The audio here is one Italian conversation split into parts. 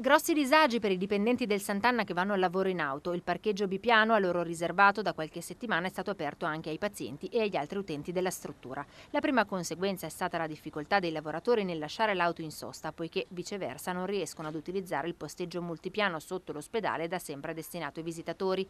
Grossi disagi per i dipendenti del Sant'Anna che vanno al lavoro in auto. Il parcheggio bipiano a loro riservato da qualche settimana è stato aperto anche ai pazienti e agli altri utenti della struttura. La prima conseguenza è stata la difficoltà dei lavoratori nel lasciare l'auto in sosta, poiché viceversa non riescono ad utilizzare il posteggio multipiano sotto l'ospedale da sempre destinato ai visitatori.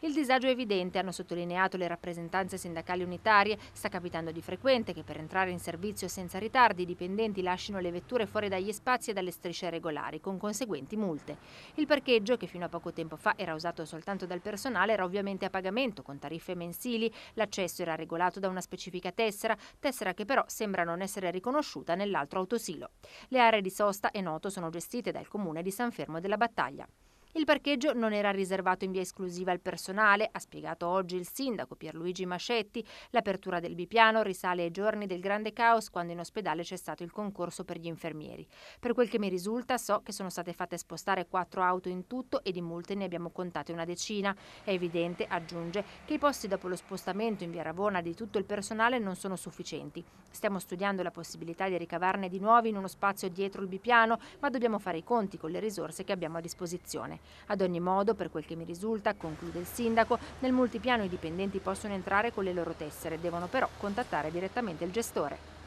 Il disagio è evidente, hanno sottolineato le rappresentanze sindacali unitarie. Sta capitando di frequente che per entrare in servizio senza ritardi i dipendenti lasciano le vetture fuori dagli spazi e dalle strisce regolari, con conseguenze conseguenti multe. Il parcheggio, che fino a poco tempo fa era usato soltanto dal personale, era ovviamente a pagamento, con tariffe mensili, l'accesso era regolato da una specifica tessera, tessera che però sembra non essere riconosciuta nell'altro autosilo. Le aree di sosta, è noto, sono gestite dal comune di San Fermo della Battaglia. Il parcheggio non era riservato in via esclusiva al personale, ha spiegato oggi il sindaco Pierluigi Mascetti. L'apertura del bipiano risale ai giorni del grande caos quando in ospedale c'è stato il concorso per gli infermieri. Per quel che mi risulta so che sono state fatte spostare quattro auto in tutto e di multe ne abbiamo contate una decina. È evidente, aggiunge, che i posti dopo lo spostamento in via Ravona di tutto il personale non sono sufficienti. Stiamo studiando la possibilità di ricavarne di nuovi in uno spazio dietro il bipiano, ma dobbiamo fare i conti con le risorse che abbiamo a disposizione. Ad ogni modo, per quel che mi risulta, conclude il sindaco, nel multipiano i dipendenti possono entrare con le loro tessere, devono però contattare direttamente il gestore.